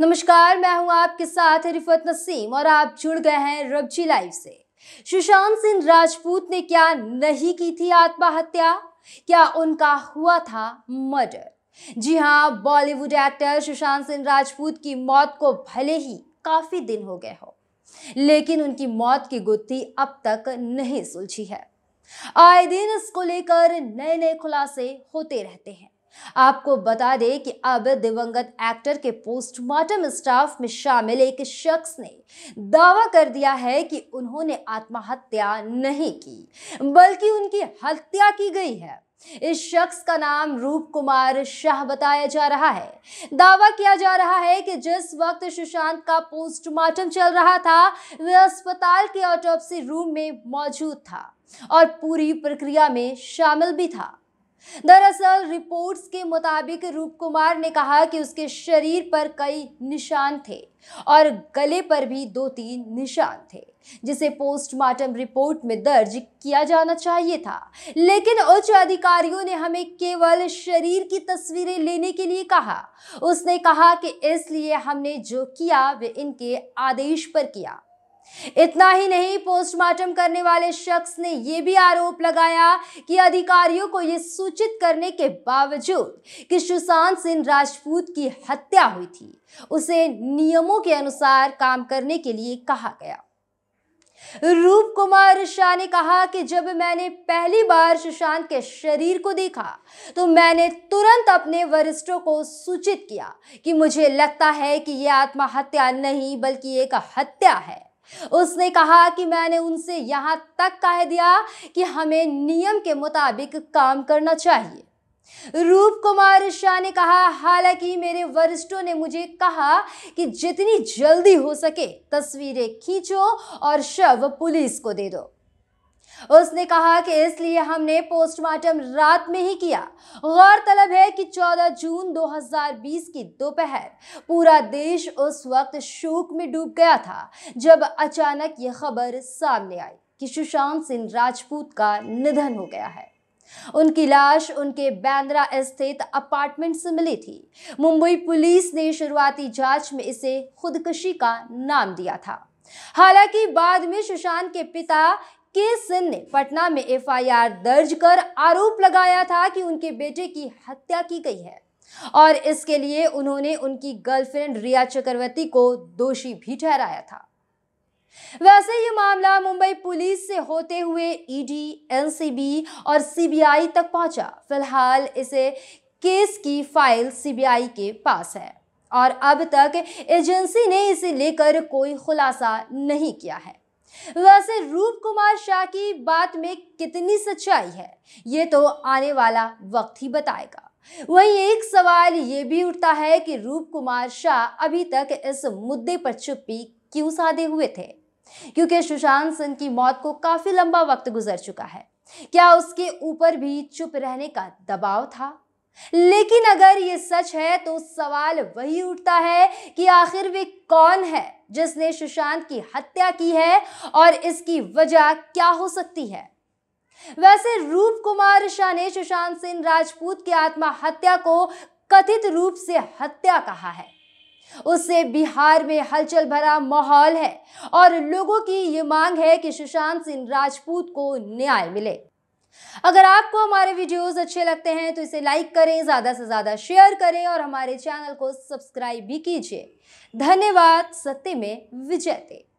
नमस्कार मैं हूं आपके साथ रिफत नसीम और आप जुड़ गए हैं रबजी लाइव से सुशांत सिंह राजपूत ने क्या नहीं की थी आत्महत्या क्या उनका हुआ था मर्डर जी हाँ बॉलीवुड एक्टर सुशांत सिंह राजपूत की मौत को भले ही काफी दिन हो गए हो लेकिन उनकी मौत की गुत्थी अब तक नहीं सुलझी है आए दिन इसको लेकर नए नए खुलासे होते रहते हैं आपको बता दें कि अब दिवंगत एक्टर के पोस्टमार्टम स्टाफ में शामिल एक शख्स ने दावा कर दिया है कि उन्होंने आत्महत्या नहीं की बल्कि उनकी हत्या की गई है इस शख्स का नाम रूप कुमार शाह बताया जा रहा है दावा किया जा रहा है कि जिस वक्त सुशांत का पोस्टमार्टम चल रहा था वह अस्पताल के ऑटोपसी रूम में मौजूद था और पूरी प्रक्रिया में शामिल भी था दरअसल रिपोर्ट्स के मुताबिक रूप कुमार ने कहा कि उसके शरीर पर कई निशान थे और गले पर भी दो तीन निशान थे जिसे पोस्टमार्टम रिपोर्ट में दर्ज किया जाना चाहिए था लेकिन उच्च अधिकारियों ने हमें केवल शरीर की तस्वीरें लेने के लिए कहा उसने कहा कि इसलिए हमने जो किया वे इनके आदेश पर किया इतना ही नहीं पोस्टमार्टम करने वाले शख्स ने यह भी आरोप लगाया कि अधिकारियों को यह सूचित करने के बावजूद कि सुशांत सिंह राजपूत की हत्या हुई थी उसे नियमों के अनुसार काम करने के लिए कहा गया रूप कुमार शाह ने कहा कि जब मैंने पहली बार सुशांत के शरीर को देखा तो मैंने तुरंत अपने वरिष्ठों को सूचित किया कि मुझे लगता है कि यह आत्महत्या नहीं बल्कि एक हत्या है उसने कहा कि मैंने उनसे यहां तक कह दिया कि हमें नियम के मुताबिक काम करना चाहिए रूप कुमार शाह ने कहा हालांकि मेरे वरिष्ठों ने मुझे कहा कि जितनी जल्दी हो सके तस्वीरें खींचो और शव पुलिस को दे दो उसने कहा कि इसलिए हमने पोस्टमार्टम रात में ही किया गौरतलब है कि 14 जून 2020 की दोपहर पूरा देश उस वक्त शोक में डूब गया था जब अचानक यह खबर सामने आई कि सुशांत सिंह राजपूत का निधन हो गया है उनकी लाश उनके बैंद्रा स्थित अपार्टमेंट से मिली थी मुंबई पुलिस ने शुरुआती जांच में इसे खुदकुशी का नाम दिया था हालांकि बाद में सुशांत के पिता के सिंह ने पटना में एफआईआर दर्ज कर आरोप लगाया था कि उनके बेटे की हत्या की गई है और इसके लिए उन्होंने उनकी गर्लफ्रेंड रिया चक्रवर्ती को दोषी भी ठहराया था वैसे ये मामला मुंबई पुलिस से होते हुए ईडी एनसीबी और सीबीआई तक पहुंचा फिलहाल इसे केस की फाइल सीबीआई के पास है और अब तक एजेंसी ने इसे लेकर कोई खुलासा नहीं किया है वैसे रूप कुमार शाह की बात में कितनी सच्चाई है ये तो आने वाला वक्त ही बताएगा वहीं एक सवाल ये भी उठता है कि रूप कुमार शाह अभी तक इस मुद्दे पर चुप्पी क्यों साधे हुए थे क्योंकि सुशांत सिंह की मौत को काफी लंबा वक्त गुजर चुका है क्या उसके ऊपर भी चुप रहने का दबाव था लेकिन अगर ये सच है तो सवाल वही उठता है कि आखिर वे कौन है जिसने सुशांत की हत्या की है और इसकी वजह क्या हो सकती है वैसे रूप कुमार शाह ने सुशांत सिंह राजपूत की आत्महत्या को कथित रूप से हत्या कहा है उससे बिहार में हलचल भरा माहौल है और लोगों की ये मांग है कि सुशांत सिंह राजपूत को न्याय मिले अगर आपको हमारे वीडियोस अच्छे लगते हैं तो इसे लाइक करें ज़्यादा से ज़्यादा शेयर करें और हमारे चैनल को सब्सक्राइब भी कीजिए धन्यवाद सत्य में विजयते